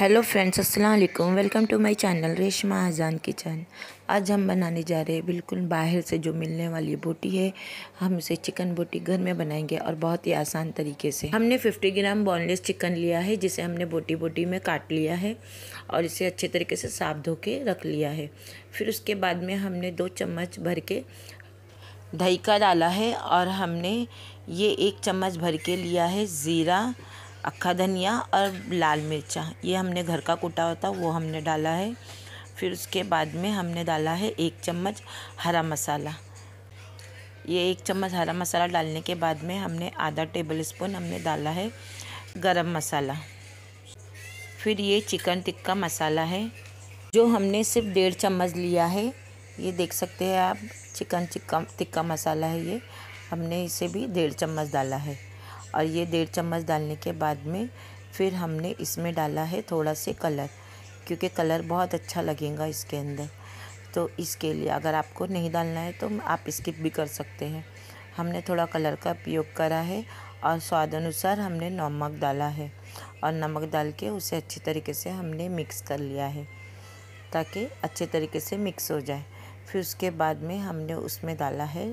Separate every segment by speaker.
Speaker 1: hello friends अस्सलाम वालेकुम welcome to my channel Reshma Ajan kitchen आज हम बनाने जा रहे हैं बिल्कुल बाहर से जो मिलने वाली बोटी है हम उसे चिकन बोटी घर में बनाएंगे और बहुत ही आसान तरीके से हमने 50 ग्राम बोनलेस चिकन लिया है जिसे हमने बोटी बोटी में काट लिया है और इसे अच्छे तरीके से साफ धो के रख लिया है फिर उसके बाद में हमने दो चम्मच भर के दही का डाला है और हमने ये एक चम्मच भर के लिया है ज़ीरा अक्खा धनिया और लाल मिर्चा ये हमने घर का कुटा होता वो हमने डाला है फिर उसके बाद में हमने डाला है एक चम्मच हरा मसाला ये एक चम्मच हरा मसाला डालने के बाद में हमने आधा टेबल स्पून हमने डाला है गरम मसाला फिर ये चिकन टिक्का मसाला है जो हमने सिर्फ डेढ़ चम्मच लिया है ये देख सकते हैं आप चिकन टिक्का टिक्का मसाला है ये हमने इसे भी डेढ़ चम्मच डाला है और ये डेढ़ चम्मच डालने के बाद में फिर हमने इसमें डाला है थोड़ा से कलर क्योंकि कलर बहुत अच्छा लगेगा इसके अंदर तो इसके लिए अगर आपको नहीं डालना है तो आप स्किप भी कर सकते हैं हमने थोड़ा कलर का उपयोग करा है और स्वाद अनुसार हमने नमक डाला है और नमक डाल के उसे अच्छी तरीके से हमने मिक्स कर लिया है ताकि अच्छे तरीके से मिक्स हो जाए फिर उसके बाद में हमने उसमें डाला है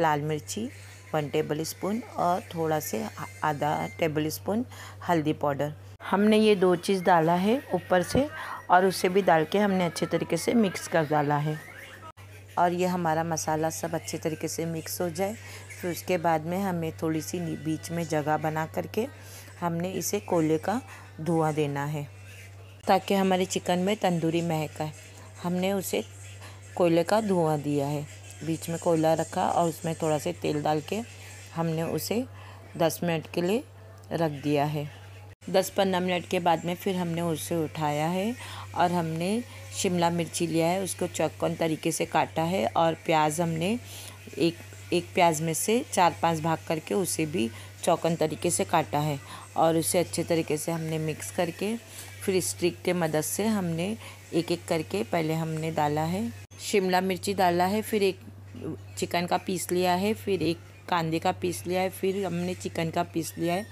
Speaker 1: लाल मिर्ची वन टेबल स्पून और थोड़ा से आधा टेबल स्पून हल्दी पाउडर हमने ये दो चीज़ डाला है ऊपर से और उसे भी डाल के हमने अच्छे तरीके से मिक्स कर डाला है और ये हमारा मसाला सब अच्छे तरीके से मिक्स हो जाए फिर उसके बाद में हमें थोड़ी सी बीच में जगह बना करके हमने इसे कोले का धुआं देना है ताकि हमारे चिकन में तंदूरी महक आए हमने उसे कोयले का धुआं दिया है बीच में कोयला रखा और उसमें थोड़ा सा तेल डाल के हमने उसे दस मिनट के लिए रख दिया है दस पंद्रह मिनट के बाद में फिर हमने उसे उठाया है और हमने शिमला मिर्ची लिया है उसको चौकन तरीके से काटा है और प्याज हमने एक एक प्याज में से चार पांच भाग करके उसे भी चौकन तरीके से काटा है और उसे अच्छे तरीके से हमने मिक्स करके फिर स्ट्रिक के मदद से हमने एक एक करके पहले हमने डाला है शिमला मिर्ची डाला है फिर एक चिकन का पीस लिया है फिर एक कांदे का पीस लिया है फिर हमने चिकन का पीस लिया है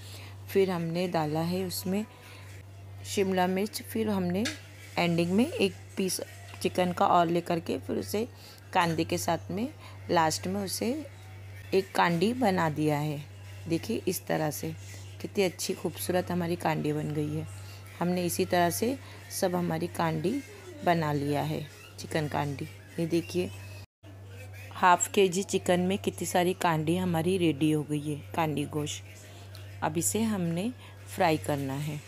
Speaker 1: फिर हमने डाला है उसमें शिमला मिर्च फिर हमने एंडिंग में एक पीस चिकन का और लेकर के फिर उसे कांदे के साथ में लास्ट में उसे एक कांडी बना दिया है देखिए इस तरह से कितनी अच्छी खूबसूरत हमारी कांडी बन गई है हमने इसी तरह से सब हमारी कांडी बना लिया है चिकन कांडी ये देखिए हाफ़ के जी चिकन में कितनी सारी कांडी हमारी रेडी हो गई है कांडी गोश अब इसे हमने फ्राई करना है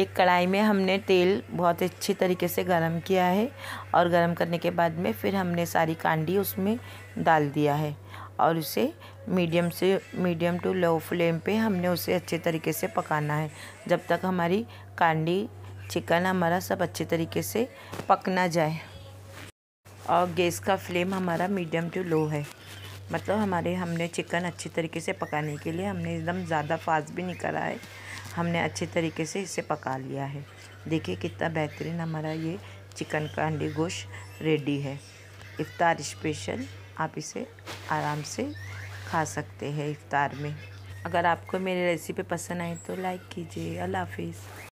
Speaker 1: एक कढ़ाई में हमने तेल बहुत अच्छी तरीके से गरम किया है और गरम करने के बाद में फिर हमने सारी कांडी उसमें डाल दिया है और उसे मीडियम से मीडियम टू लो फ्लेम पे हमने उसे अच्छे तरीके से पकाना है जब तक हमारी कांडी चिकन हमारा सब अच्छे तरीके से पक ना जाए और गैस का फ्लेम हमारा मीडियम टू लो है मतलब हमारे हमने चिकन अच्छी तरीके से पकाने के लिए हमने एकदम ज़्यादा फास्ट भी नहीं करा है हमने अच्छे तरीके से इसे पका लिया है देखिए कितना बेहतरीन हमारा ये चिकन का अंडे गोश रेडी है इफ्तार स्पेशल आप इसे आराम से खा सकते हैं इफ़ार में अगर आपको मेरी रेसिपी पसंद आई तो लाइक कीजिए अल्लाह हाफिज़